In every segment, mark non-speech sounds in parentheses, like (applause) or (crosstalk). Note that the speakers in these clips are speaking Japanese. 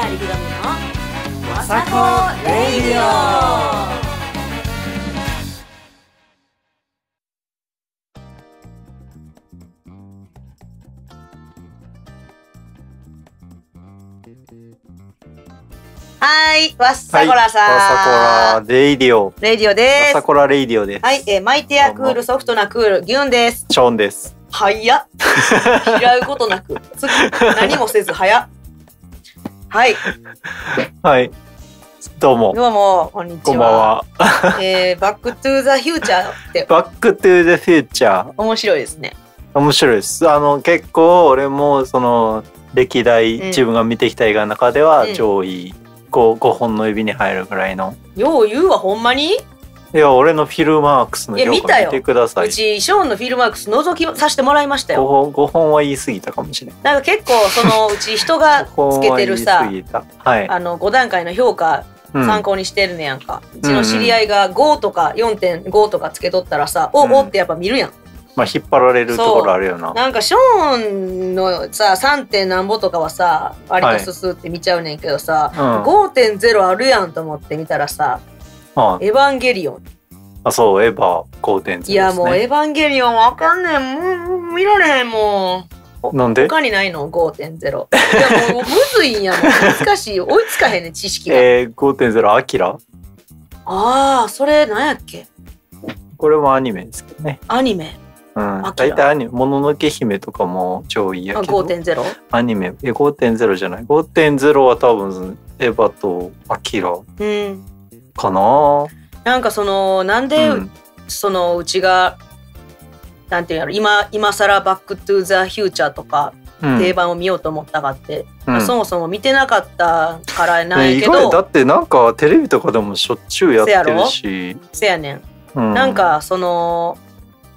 川りぐろのさこレイディオはい、わっさこらさん。わさこらレイディオ。レイディオでわさす。こらレイディオです。はい、えー、イティやクール、ソフトなクール、ギュンです。ショーンです。っ。(laughs) 嫌うことなく、何もせずやっ。はい。はい。どうも。どうも、こんにちは。こんばんは。(laughs) えー、バックトゥーザフューチャーって。バックトゥーザフューチャー。面白いですね。面白いです。あの、結構俺も、その、歴代、自分が見てきた映画の中では上位 5,、うん、5本の指に入るぐらいの。よう言うわ、ほんまにいや俺のフィルマークスの評価見てくださいうちショーンのフィルマークス覗きさせてもらいましたよ 5, 本五本は言い過ぎたかもしれないなんか結構そのうち人がつけてるさはい、あの5段階の評価参考にしてるねやんか、うちの知り合いが5とか4.5とかつけとったらさ、うん、おおってやっぱ見るやんまあ、引っ張られるところあるよななんかショーンのさ 3. 点なんぼとかはさ割とすすって見ちゃうねんけどさ、はいうん、5.0あるやんと思って見たらさはいエヴァンゲリオン。あ、そう、エヴァ、好転いや、もう、エヴァンゲリオンわかんねえ。もう、見られへん、もう。なんで他にないの ?5.0。いや、もう、むずいんやもん。(laughs) 難しい。追いつかへんねん、知識が。えー、5.0、アキラああ、それ、なんやっけこれもアニメですけどね。アニメ。うん。大体アニメ、もののけ姫とかも超いいやあ、けど。5.0? アニメ。え、5.0じゃない。5.0は多分、エヴァとアキラうん。かななんかそのなんで、うん、そのうちがなんていうやろ今今更バック・トゥ・ザ・フューチャーとか定番を見ようと思ったかって、うん、そもそも見てなかったからないけど、ね、だってなんかテレビとかでもしょっちゅうやってるしせやねん、うん、なんかその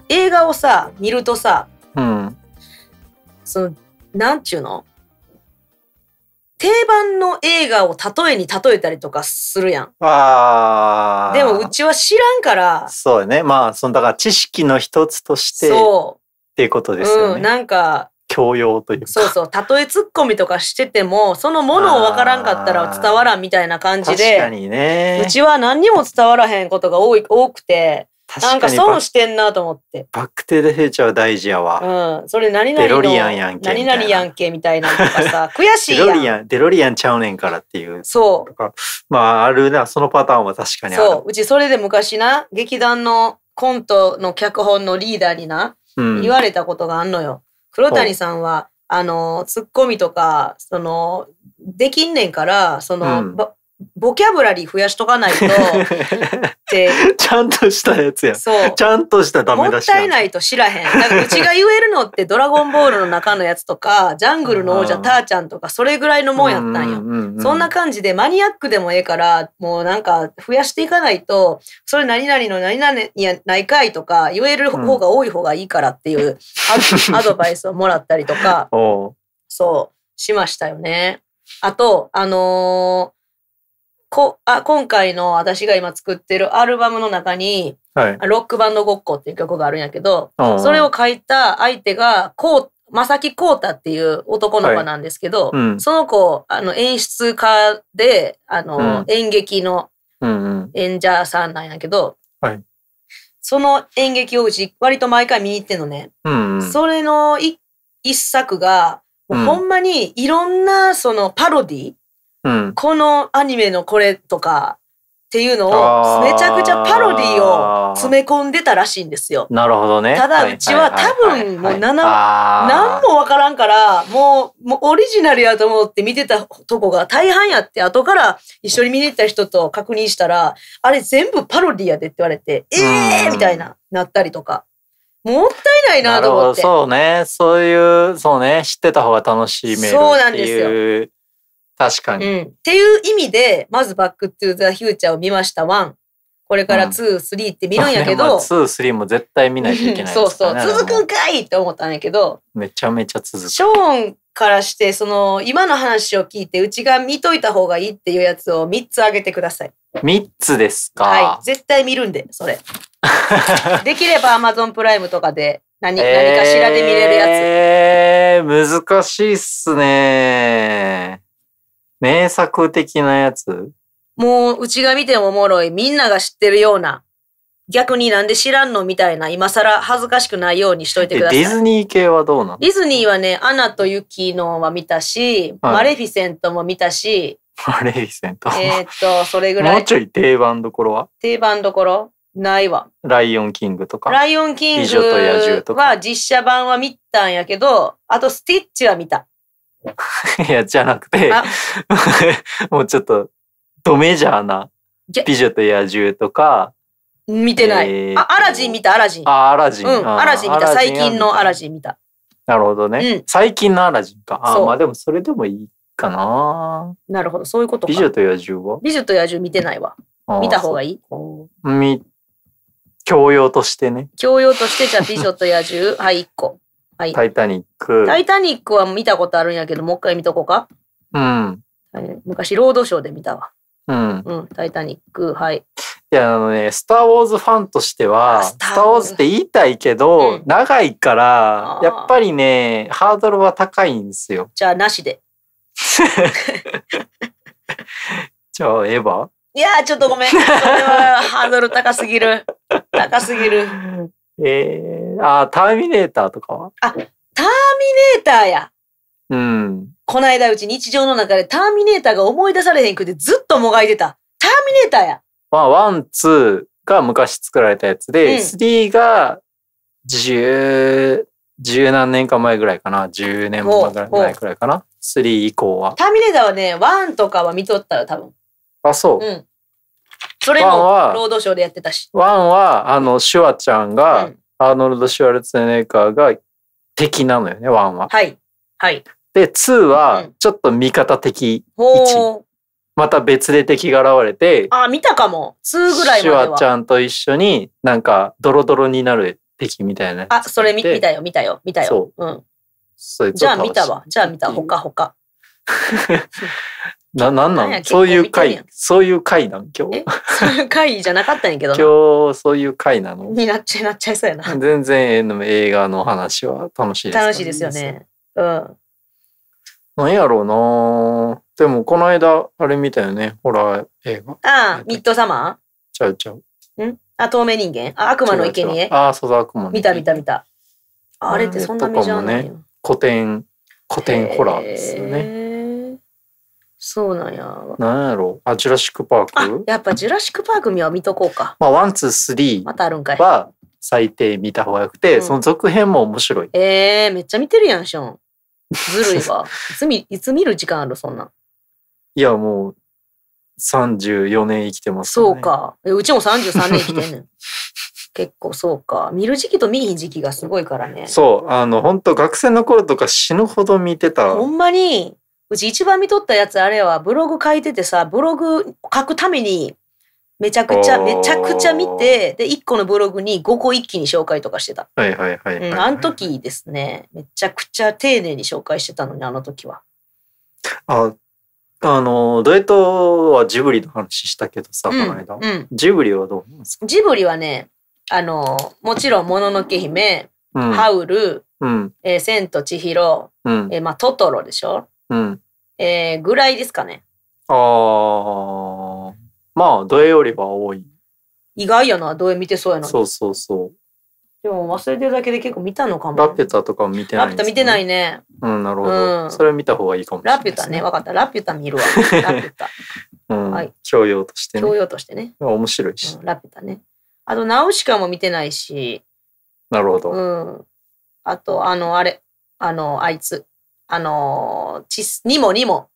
映画をさ見るとさ、うん、そのなんちゅうの定番の映画を例えに例えたりとかするやん。あでもうちは知らんから。そうね。まあ、その、だから知識の一つとして。そう。っていうことですよね。うん、なんか。教養というか。そうそう。例えツッコミとかしてても、そのものを分からんかったら伝わらんみたいな感じで。確かにね。うちは何にも伝わらへんことが多い多くて。なんか損してんなと思って。バックテーフューチャは大事やわ。うん。それ何々の。デロリアンやんけ。何々やんけみたいなとかさ、(laughs) 悔しいやん。デロリアン、デロリアンちゃうねんからっていう。そう。まあ、あるな、そのパターンは確かにある。そう。うちそれで昔な、劇団のコントの脚本のリーダーにな、うん、言われたことがあんのよ。黒谷さんは、あの、ツッコミとか、その、できんねんから、その、うん、ボキャブラリー増やしとかないと、(laughs) (laughs) ちゃんとしたやつやそうちゃんとしたダメ出しもったいないと知らへんうちが言えるのって「ドラゴンボール」の中のやつとか「ジャングルの王者ターちゃん」とかそれぐらいのもんやったんよ、そんな感じでマニアックでもええからもうなんか増やしていかないとそれ何々の何々やないかいとか言える方が多い方がいいからっていうアドバイスをもらったりとか (laughs) そうしましたよね。あとあのーこあ今回の私が今作ってるアルバムの中に、はい、ロックバンドごっこっていう曲があるんやけど、それを書いた相手が、こう、きこうたっていう男の子なんですけど、はいうん、その子、あの演出家で、あの、うん、演劇の演者さんなんやけど、はい、その演劇をうち割と毎回見に行ってんのね。うんうん、それの一作が、ほんまにいろんなそのパロディ、このアニメのこれとかっていうのをめちゃくちゃパロディを詰め込んでたらしいんですよ。なるほどね。ただうちは多分もう何もわからんから、もうもうオリジナルやと思って見てたとこが大半やって、後から一緒に見に行った人と確認したら、あれ全部パロディやでって言われて、ええー、みたいな、なったりとか。もったいないなと思って。そうね。そういう、そうね。知ってた方が楽しめるっていう。そうなんですよ。確かに、うん。っていう意味で、まずバックトゥーザフューチャーを見ました、ワン。これから2、スリ3って見るんやけど。(laughs) ースリ3も絶対見ないといけない、ね、そうそう。続くんかいって思ったんやけど。めちゃめちゃ続く。ショーンからして、その、今の話を聞いて、うちが見といた方がいいっていうやつを3つあげてください。3つですかはい。絶対見るんで、それ。(laughs) できれば Amazon プライムとかで何、えー、何かしらで見れるやつ。えー、難しいっすね名作的なやつもう、うちが見てもおもろい、みんなが知ってるような、逆になんで知らんのみたいな、今更恥ずかしくないようにしといてください。ディズニー系はどうなのディズニーはね、アナと雪のは見たし、はいマレフィセントも見たし、マレフィセント。えっと、それぐらい。もうちょい定番どころは定番どころないわ。ライオンキングとか。ライオンキングとかは実写版は見たんやけど、あとスティッチは見た。い (laughs) や、じゃなくて、(laughs) もうちょっと、ドメジャーな、美女と野獣とか、見てない、えー。あ、アラジン見た、アラジン。あ、アラジン。うん、アラジン見た、最近のアラジン見た。なるほどね。うん、最近のアラジンか。あ、まあでもそれでもいいかな。なるほど、そういうこと美女と野獣は美女と野獣見てないわ。見た方がいいみ、教養としてね。教養として、じゃあ美女と野獣、はい、1個。はいタイタニック。タイタニックは見たことあるんやけど、もう一回見とこうか。うん。はい昔、ロードショーで見たわ。うん。うん、タイタニック。はい。いや、あのね、スター・ウォーズファンとしては、スターウォーズって言いたいけど、うん長いから、やっぱりね、ハードルは高いんですよ。じゃあ、なしで。(laughs) じゃあ、エヴァいやちょっとごめん。それはハードル高すぎる。高すぎる。(laughs) えあ、ターミネーターとかはあ、ターミネーターや。うん。こないだうち日常の中でターミネーターが思い出されへんくてずっともがいてた。ターミネーターや。まあ、ワン、ツーが昔作られたやつで、スリーが十、十何年か前ぐらいかな。十年も前ぐらいかな。スリー以降は。ターミネーターはね、ワンとかは見とったら多分。あ、そう。うん。それも、ロードショーでやってたし。ワンは、あの、シュワちゃんが、うん、アーノルド・シュワルツェネッガーが敵なのよね、ワンは。はい。はい。で、2は、ちょっと味方的位置。うん、また別で敵が現れて。あ、見たかも。2ぐらいまでは。シュワちゃんと一緒に、なんか、ドロドロになる敵みたいな。あ、それ見見たよ、見たよ、見たよ。そう。うん。じゃあ見たわ。じゃあ見た。ほかほか。(laughs) な、なんなんんそういう回そういう回なん今日え。(laughs) そういう回じゃなかったんやけど今日、そういう回なの。になっちゃいなっちゃいそうやな全然え映画の話は楽しいです、楽しいですよ。ねうんなんやろうなでも、この間、あれ見たよね。ホラー映画。ああミッドサマーちゃうちゃう。んあ透明人間あ悪魔の生に。贄ああ、そうだ、悪魔の見た見た見たあれってそんなメジャーなんや古典、古典ホラーですよね。へそうなんや。なんやろあ、ジュラシックパークやっぱジュラシックパーク見は見とこうか。まあ、ワン、ツー、スリー。またあるんかい。は、最低見た方がよくて、うん、その続編も面白い。ええー、めっちゃ見てるやん、ション。ずるいわ。(laughs) いつ見、いつ見る時間ある、そんな。いや、もう、34年生きてます、ね、そうか。うちも33年生きてんねん。(laughs) 結構そうか見る時期と見ひん時期がすごいからねそうあの本当学生の頃とか死ぬほど見てたほんまにうち一番見とったやつあれはブログ書いててさ、ブログ書くためにめちゃくちゃ、めちゃくちゃ見て、で、1個のブログに5個一気に紹介とかしてた。はいはいはい、はい、うん。あの時ですね、めちゃくちゃ丁寧に紹介してたのに、あの時は。あ、あの、ドイエトはジブリの話したけどさ、この間、うん。ジブリはどう思いますかジブリはね、あの、もちろん、もののけ姫、ハウル、うん、えー、千と千尋、うん、えー、まあ、トトロでしょ、うん。えー、ぐらいですかね。ああ。まあ、土えよりは多い。意外やな、土え見てそうやな。そうそうそう。でも忘れてるだけで結構見たのかも。ラピュタとか見てない、ね、ラピュタ見てないね。うん、なるほど。うん、それ見た方がいいかもしれない、ね、ラピュタね、分かった。ラピュタ見るわ。(laughs) ラピュタ。うん、はい。教養としてね。教養としてね。面白いし、うん、ラピュタね。あと、ナウシカも見てないし。なるほど。うん。あと、あの、あれ。あの、あいつ。あの、ちにもにも。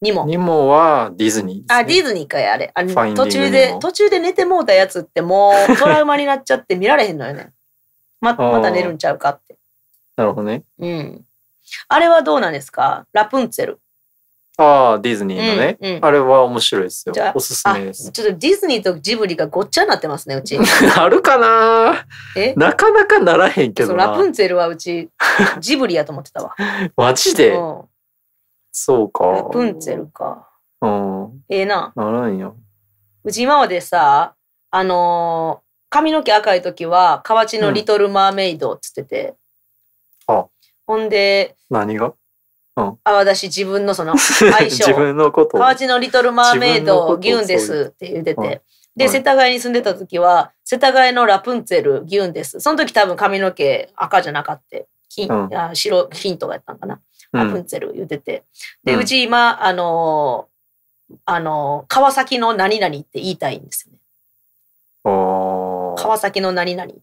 にも。にもはディズニー、ね、あ、ディズニーかや、あれ。あれ途中で、途中で寝てもうたやつってもうトラウマになっちゃって見られへんのよね。ま、また寝るんちゃうかって。なるほどね。うん。あれはどうなんですかラプンツェル。ああ、ディズニーのね、うんうんあれは面白いですよおすすめです。ちょっとディズニーとジブリがごっちゃになってますね、うち。あ (laughs) るかなえなかなかならへんけどうラプンツェルはうち、ジブリやと思ってたわ。(laughs) マジでうんそうか。ラプンツェルか。うん。ええな。ならんよ。うち今までさ、あのー髪の毛赤い時は、河内のリトルマーメイドっつってて。うんあほんで、何があ、私自分のその (laughs) 相性。自分のこと。ー内のリトルマーメイド、ギュンですって言ってて。で、世田谷に住んでた時は、世田谷のラプンツェル、ギュンです。その時多分髪の毛赤じゃなかった。金、あ白、ントがやったんかな。ラプンツェル言ってて。で、うち今、あのあの川崎の何々って言いたいんですよね。川崎の何々っていう。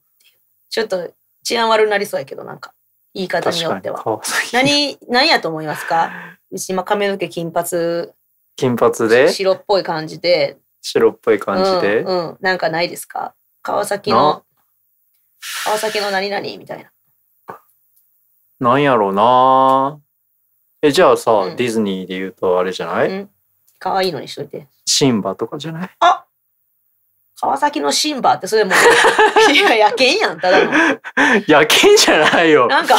ちょっと治安悪なりそうやけど、なんか。言い方によっては。何、何やと思いますかうち今髪の毛金髪。金髪で白っぽい感じで。白っぽい感じで、うん、うん。なんかないですか川崎の、川崎の何々みたいな。なんやろうなえ、じゃあさ、うん、ディズニーで言うとあれじゃない、うん、いいのにしといて。シンバとかじゃないあ川崎のシンバってそれも (laughs) いや、野犬やん、ただの。野犬じゃないよ。なんか、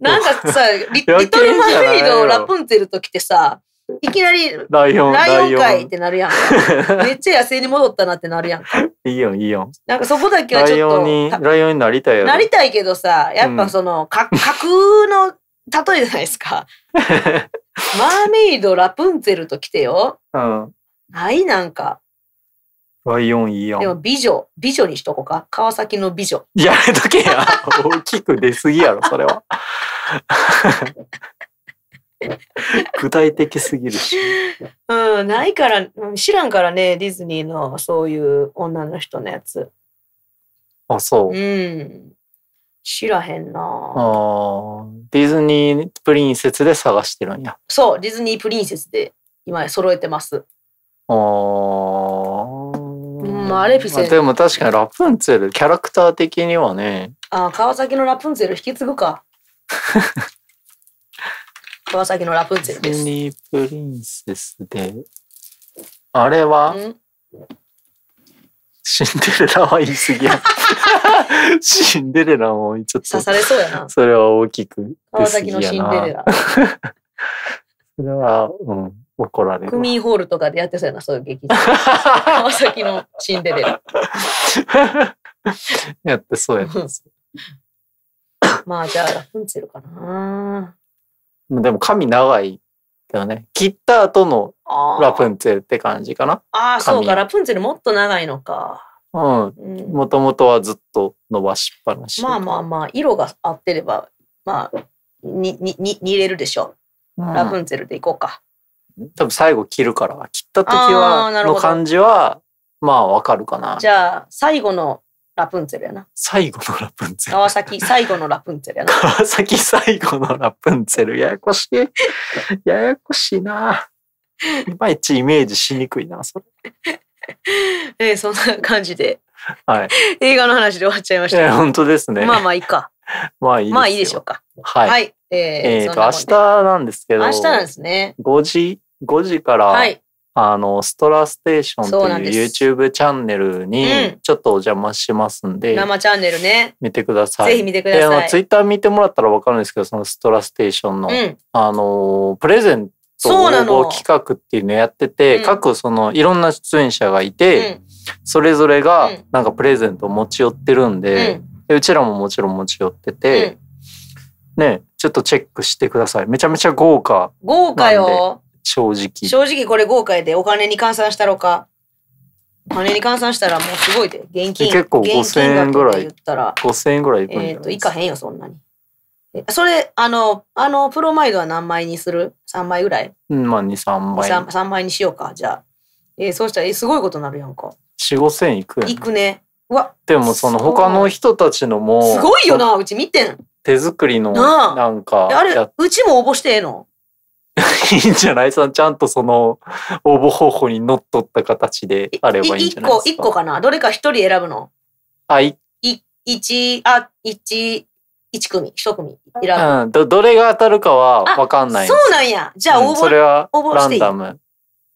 なんかさ、(laughs) リリトルマーメイド、ラプンツェルと来てさ、いきなり、ライオン、ライオン界ってなるやんか。(laughs) めっちゃ野生に戻ったなってなるやんか。いいよ、いいよ。なんかそこだけはちょっと。ライオンに、ライオンになりたいよ。なりたいけどさ、やっぱその、うん、架空の例えじゃないですか。マーメイド、ラプンツェルと来てよ。うん。ないなんか。Y4E4。でも美女、美女にしとこうか。川崎の美女。やめとけや。(laughs) 大きく出すぎやろ、それは。(laughs) 具体的すぎるし。うん、ないから、知らんからね、ディズニーのそういう女の人のやつ。あ、そう。うん。知らへんなあディズニープリンセスで探してるんや。そう、ディズニープリンセスで今揃えてます。ああ。まあ、れピセでも確かにラプンツェルキャラクター的にはねああ川崎のラプンツェル引き継ぐか (laughs) 川崎のラプンツェルですディズニープリンセスであれはシンデレラは言い過ぎや (laughs) シンデレラもちょっと刺されそうやなそれは大きく川崎のシンデレラ (laughs) それはうん怒られる。クミンホールとかでやってそうやな、そういう劇場。川崎のシンデレラ。(laughs) やってそうやな。(laughs) まあじゃあ、ラプンツェルかな。でも髪長いけね。切った後のラプンツェルって感じかな。ああ、そうか。ラプンツェルもっと長いのか。うん。もともとはずっと伸ばしっぱなし。まあまあまあ、色が合ってれば、まあ、に、に、に、にれるでしょう。ラプンツェルでいこうか。多分最後切るから、切った時は、の感じは、まあわかるかな。じゃあ、最後のラプンツェルやな。最後のラプンツェル。川崎最後のラプンツェルやな。(laughs) 川崎最後のラプンツェル。ややこしい。ややこしいな。いまいちイメージしにくいな、それ。(laughs) えー、そんな感じで。はい。映画の話で終わっちゃいました、ね。本当ですね。まあまあいいか。まあいいまあいいでしょうか。はい。はい、えー、えーと、明日なんですけど。明日なんですね。5時5時から、はい、あの、ストラステーションという YouTube チャンネルにちょっとお邪魔しますんで、うん、生チャンネルね。見てください。ぜひ見てください。あの、ツイッター見てもらったらわかるんですけど、そのストラステーションの、うん、あの、プレゼント応募企画っていうのをやってて、うん、各そのいろんな出演者がいて、それぞれがなんかプレゼントを持ち寄ってるんで、うちらももちろん持ち寄ってて、ね、ちょっとチェックしてください。めちゃめちゃ豪華。豪華よ。正直。正直これ豪快で、お金に換算したろか。お金に換算したらもうすごいで、現金。結構5000円ぐらい。5000円ぐらいいくんいえっ、と、いかへんよ、そんなに。それ、あの、あの、プロマイドは何枚にする ?3 枚ぐらいうん、まあ2、3枚。3, 3枚にしようか、じゃあ。えー、そうしたら、えー、すごいことになるやんか。4、5000円いくやん。いくね。うわでもその他の人たちのも。すごいよな、うち見てん。手作りのなんかあれうちも応募してええの (laughs) いいんじゃないそのちゃんとその応募方法にのっとった形であればいいんじゃないですか。1個、1個かなどれか1人選ぶのはい。1、あ、1、一組、1組選ぶ。うん、ど、どれが当たるかは分かんないそうなんや。じゃあ応募、うん、それはランダム。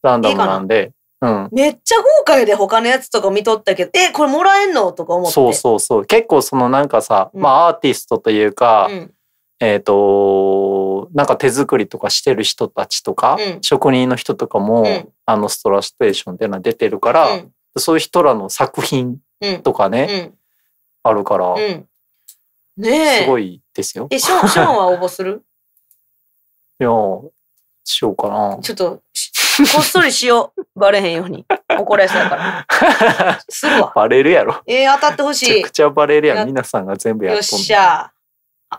ランダムなんで。いいうん、めっちゃ豪華やで他のやつとか見とったけどえこれもらえんのとか思ってそうそうそう結構そのなんかさ、うん、まあアーティストというか、うん、えっ、ー、となんか手作りとかしてる人たちとか、うん、職人の人とかも、うん、あのストラステーションっていうのは出てるから、うん、そういう人らの作品とかね、あるから、ねすごいですよ。えショショーンは応募する (laughs) いやしようかな。ちょっとこっそりしよう。バレへんように。(laughs) 怒られそうだから。するわ。バレるやろ。えー、当たってほしい。めちゃくちゃバレるやん。皆さんが全部やっとんよっしゃ。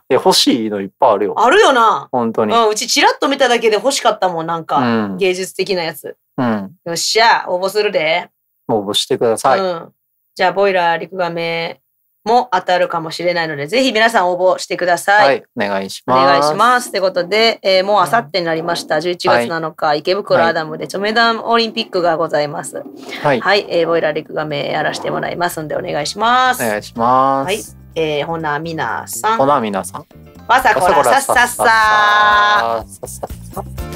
え、欲しいのいっぱいあるよ。あるよな。本当に。うん、うちチラッと見ただけで欲しかったもん、なんか、うん、芸術的なやつ。うん。よっしゃ、応募するで。応募してください。うん。じゃあ、ボイラー、リクガメも当たるかもしれないので、ぜひ皆さん応募してください。はい、お願いします。お願いします。ということで、えー、もうあさってになりました。11月7日、はい、池袋アダムでチョメダンオリンピックがございます。はい。はい、えー、ボイラー、リクガメやらせてもらいますんで、お願いします。お願いします。はい。えー、ほなみなさん。ほなみなさん。わさこらさっさっさ。さっさっさ。